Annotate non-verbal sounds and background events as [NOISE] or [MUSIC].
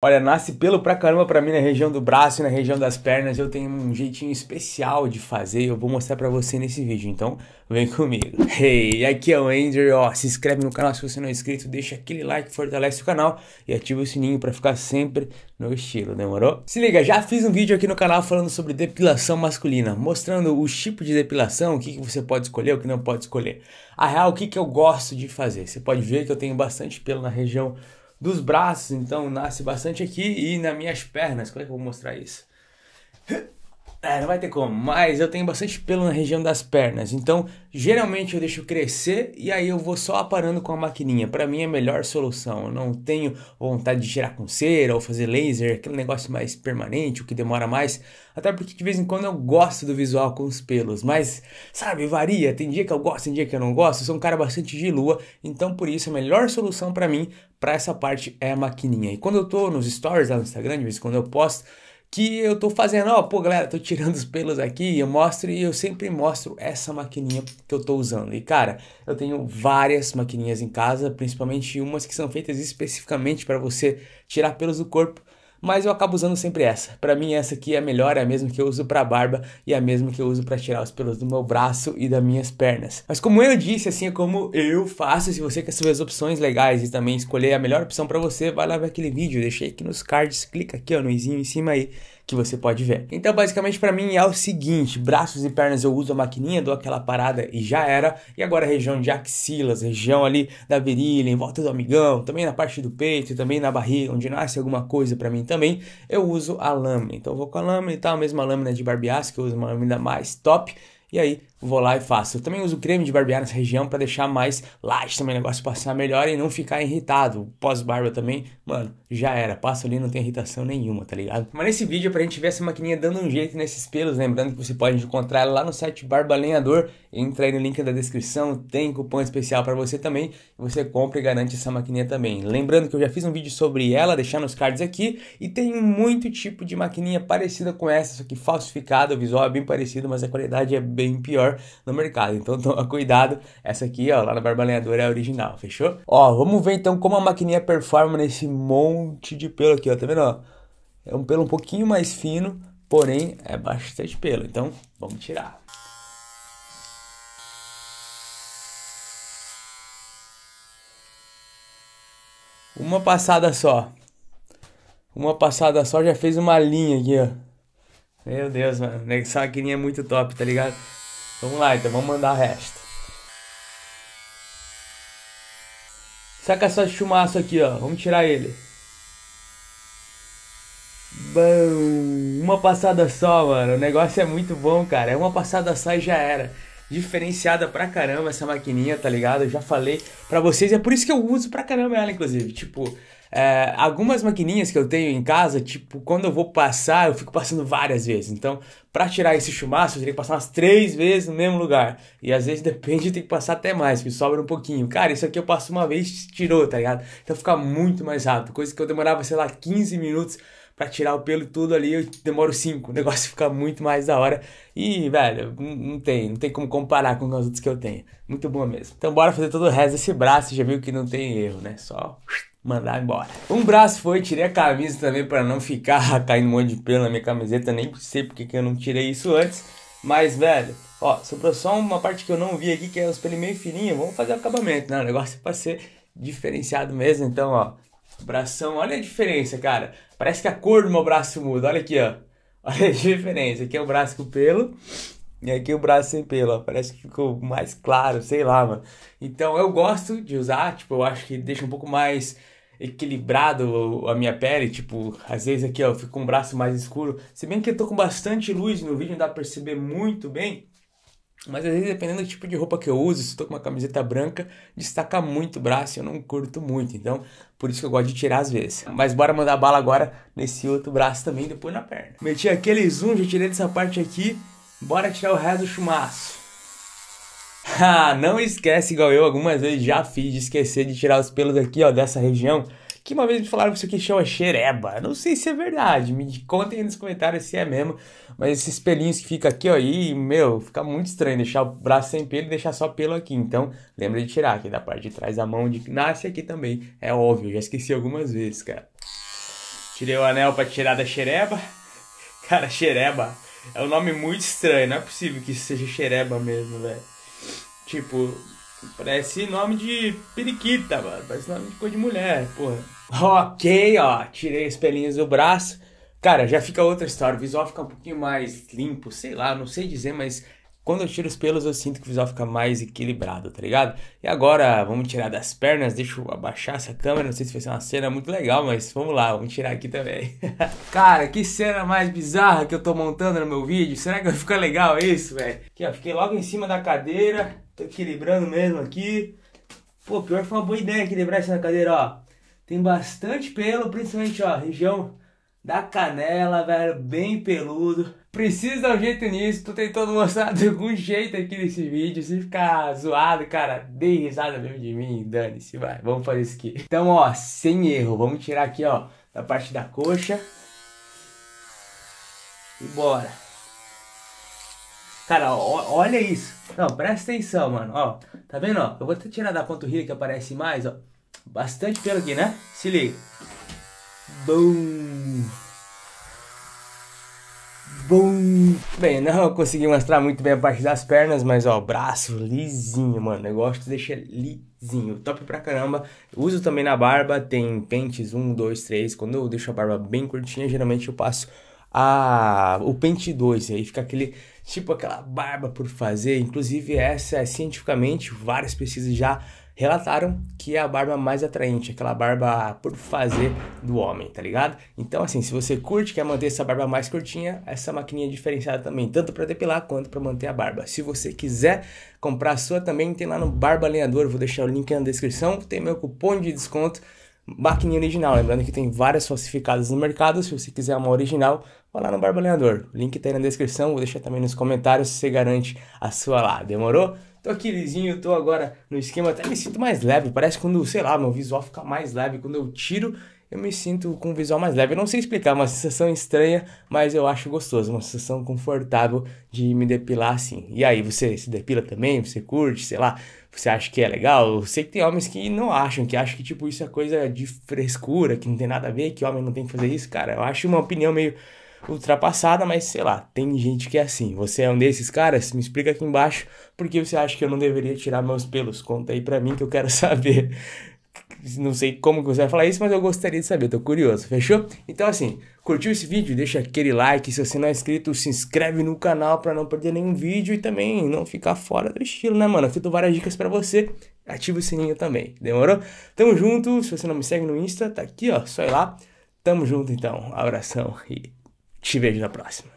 Olha, nasce pelo pra caramba pra mim na região do braço e na região das pernas. Eu tenho um jeitinho especial de fazer e eu vou mostrar pra você nesse vídeo, então vem comigo. Hey, aqui é o Andrew, ó, se inscreve no canal se você não é inscrito, deixa aquele like, fortalece o canal e ativa o sininho pra ficar sempre no estilo, demorou? Se liga, já fiz um vídeo aqui no canal falando sobre depilação masculina, mostrando o tipo de depilação, o que, que você pode escolher, o que não pode escolher. A real, o que, que eu gosto de fazer? Você pode ver que eu tenho bastante pelo na região dos braços, então, nasce bastante aqui e nas minhas pernas. Como é que eu vou mostrar isso? É, não vai ter como, mas eu tenho bastante pelo na região das pernas, então geralmente eu deixo crescer e aí eu vou só aparando com a maquininha. Para mim é a melhor solução. Eu não tenho vontade de tirar com cera ou fazer laser, aquele negócio mais permanente, o que demora mais. Até porque de vez em quando eu gosto do visual com os pelos, mas sabe, varia. Tem dia que eu gosto, tem dia que eu não gosto. Eu sou um cara bastante de lua, então por isso a melhor solução para mim para essa parte é a maquininha. E quando eu tô nos stories lá no Instagram, de vez em quando eu posto que eu tô fazendo, ó, pô, galera, tô tirando os pelos aqui, eu mostro e eu sempre mostro essa maquininha que eu tô usando. E cara, eu tenho várias maquininhas em casa, principalmente umas que são feitas especificamente para você tirar pelos do corpo mas eu acabo usando sempre essa. Para mim essa aqui é a melhor, é a mesma que eu uso para barba e é a mesma que eu uso para tirar os pelos do meu braço e das minhas pernas. Mas como eu disse, assim é como eu faço, se você quer saber as opções legais e também escolher a melhor opção para você, vai lá ver aquele vídeo, deixei aqui nos cards, clica aqui ó, no izinho em cima aí que você pode ver. Então, basicamente, para mim é o seguinte: braços e pernas eu uso a maquininha, dou aquela parada e já era. E agora região de axilas, região ali da virilha, em volta do amigão, também na parte do peito, também na barriga, onde nasce alguma coisa para mim também, eu uso a lâmina. Então, eu vou com a lâmina e tal, a mesma lâmina de barbear, que eu uso uma lâmina mais top. E aí vou lá e faço. Eu também uso creme de barbear nessa região para deixar mais light também o negócio passar melhor e não ficar irritado. Pós-barba também, mano, já era. Passa ali não tem irritação nenhuma, tá ligado? Mas nesse vídeo é pra gente ver essa maquininha dando um jeito nesses pelos. Lembrando que você pode encontrar ela lá no site Barba Lenhador. Entra aí no link da descrição, tem cupom especial para você também. Você compra e garante essa maquininha também. Lembrando que eu já fiz um vídeo sobre ela, deixar nos cards aqui. E tem muito tipo de maquininha parecida com essa, só que falsificada. O visual é bem parecido, mas a qualidade é bem pior no mercado. Então [LAUGHS] toma cuidado, essa aqui, ó, lá na barbalhadora é a original, fechou? Ó, vamos ver então como a maquininha performa nesse monte de pelo aqui, ó, tá vendo, ó? É um pelo um pouquinho mais fino, porém é bastante pelo, então vamos tirar. Uma passada só. Uma passada só já fez uma linha aqui, ó. Meu Deus, mano. Essa maquininha é muito top, tá ligado? Vamos lá, então, vamos mandar o resto. Saca de chumaço aqui, ó. Vamos tirar ele. Bom, uma passada só, mano. O negócio é muito bom, cara. É uma passada só e já era. Diferenciada pra caramba essa maquininha, tá ligado? Eu já falei pra vocês. É por isso que eu uso pra caramba ela, inclusive. Tipo, é, algumas maquininhas que eu tenho em casa, tipo, quando eu vou passar, eu fico passando várias vezes. Então, para tirar esse chumaço, eu teria que passar umas três vezes no mesmo lugar. E às vezes, [LAUGHS] depende, tem que passar até mais, que sobra um pouquinho. Cara, isso aqui eu passo uma vez tirou, tá ligado? Então fica muito mais rápido. Coisa que eu demorava, sei lá, 15 minutos para tirar o pelo tudo ali, eu demoro 5. [LAUGHS] O negócio fica muito mais da hora. E, velho, não tem, não tem como comparar com os outros que eu tenho. Muito boa mesmo. Então bora fazer todo o resto desse braço, já viu que não tem erro, né? Só mandar embora. Um braço foi, tirei a camisa também para não ficar [LAUGHS] caindo um monte de pelo na minha camiseta, nem sei porque que eu não tirei isso antes. Mas, velho, ó, sobrou só uma parte que eu não vi aqui, que é os pelos meio fininhos, vamos fazer o acabamento, né? O negócio é pra ser diferenciado mesmo, então, ó, bração, olha a diferença, cara. Parece que a cor do meu braço muda, olha aqui, ó. Olha a diferença, aqui é o braço com pelo, e aqui é o braço sem pelo, ó. parece que ficou mais claro, sei lá, mano. Então eu gosto de usar, tipo, eu acho que deixa um pouco mais equilibrado a minha pele, tipo, às vezes aqui ó, eu fico com o braço mais escuro, se bem que eu tô com bastante luz no vídeo, não dá pra perceber muito bem, mas às vezes dependendo do tipo de roupa que eu uso, se eu tô com uma camiseta branca, destaca muito o braço, eu não curto muito, então por isso que eu gosto de tirar às vezes. Mas bora mandar bala agora nesse outro braço também, depois na perna. Meti aquele zoom, já tirei dessa parte aqui, bora tirar o resto do chumaço. [LAUGHS] Ah, não esquece igual eu algumas vezes já fiz de esquecer de tirar os pelos aqui, ó, dessa região. Que uma vez me falaram que isso aqui chama xereba. Não sei se é verdade, me contem aí nos comentários se é mesmo. Mas esses pelinhos que ficam aqui, ó, e, meu, fica muito estranho deixar o braço sem pelo e deixar só pelo aqui. Então, lembra de tirar aqui da parte de trás da mão, de nasce aqui também. É óbvio, já esqueci algumas vezes, cara. Tirei o anel para tirar da xereba. [LAUGHS] Cara, xereba é um nome muito estranho, não é possível que isso seja xereba mesmo, velho. Tipo, parece nome de periquita, mano. Parece nome de coisa de mulher, porra. Ok, ó. Tirei os pelinhos do braço. Cara, já fica outra história. O visual fica um pouquinho mais limpo, sei lá, não sei dizer, mas quando eu tiro os pelos, eu sinto que o visual fica mais equilibrado, tá ligado? E agora, vamos tirar das pernas. Deixa eu abaixar essa câmera. Não sei se vai ser uma cena muito legal, mas vamos lá, vamos tirar aqui também. [LAUGHS] Cara, que cena mais bizarra que eu tô montando no meu vídeo. Será que vai ficar legal isso, velho? Aqui, ó, fiquei logo em cima da cadeira. Tô equilibrando mesmo aqui. Pô, pior que foi uma boa ideia equilibrar essa cadeira, ó. Tem bastante pelo, principalmente, ó, região da canela, velho, bem peludo. Precisa dar um jeito nisso, tô tentando mostrar de algum jeito aqui nesse vídeo. Se ficar zoado, cara, dê risada mesmo de mim, dane-se, vai, vamos fazer isso aqui. Então, ó, sem erro, vamos tirar aqui, ó, da parte da coxa. E bora. Cara, ó, olha isso. Não, presta atenção, mano. Ó, tá vendo? Ó, eu vou tirar da panturrilha que aparece mais, ó. Bastante pelo aqui, né? Se liga. Boom. Boom. Bem, não consegui mostrar muito bem a parte das pernas, mas ó, braço lisinho, mano. Eu gosto de deixar lisinho. Top pra caramba. Uso também na barba, tem pentes 1, 2, 3. Quando eu deixo a barba bem curtinha, geralmente eu passo a, ah, o pente 2, aí fica aquele tipo aquela barba por fazer. Inclusive, essa é cientificamente, várias pesquisas já relataram que é a barba mais atraente, aquela barba por fazer do homem, tá ligado? Então, assim, se você curte, quer manter essa barba mais curtinha, essa maquininha é diferenciada também, tanto para depilar quanto para manter a barba. Se você quiser comprar a sua também, tem lá no Barba Lenhador, vou deixar o link na descrição, tem meu cupom de desconto maquininha original. Lembrando que tem várias falsificadas no mercado. Se você quiser uma original, vá lá no O Link tá aí na descrição. Vou deixar também nos comentários se você garante a sua lá. Demorou? Tô aqui lisinho, tô agora no esquema. Até me sinto mais leve. Parece quando, sei lá, meu visual fica mais leve quando eu tiro eu me sinto com um visual mais leve. Eu não sei explicar, é uma sensação estranha, mas eu acho gostoso, uma sensação confortável de me depilar assim. E aí, você se depila também? Você curte, sei lá, você acha que é legal? Eu sei que tem homens que não acham, que acham que tipo isso é coisa de frescura, que não tem nada a ver, que homem não tem que fazer isso, cara. Eu acho uma opinião meio ultrapassada, mas sei lá, tem gente que é assim. Você é um desses caras? Me explica aqui embaixo porque você acha que eu não deveria tirar meus pelos. Conta aí pra mim que eu quero [LAUGHS] saber não sei como você vai falar isso, mas eu gostaria de saber, tô curioso, fechou? Então assim, curtiu esse vídeo? Deixa aquele like, se você não é inscrito, se inscreve no canal para não perder nenhum vídeo e também não ficar fora do estilo, né mano? Fito várias dicas para você, ativa o sininho também, demorou? Tamo junto, se você não me segue no Insta, tá aqui ó, só ir lá. Tamo junto então, abração e te vejo na próxima.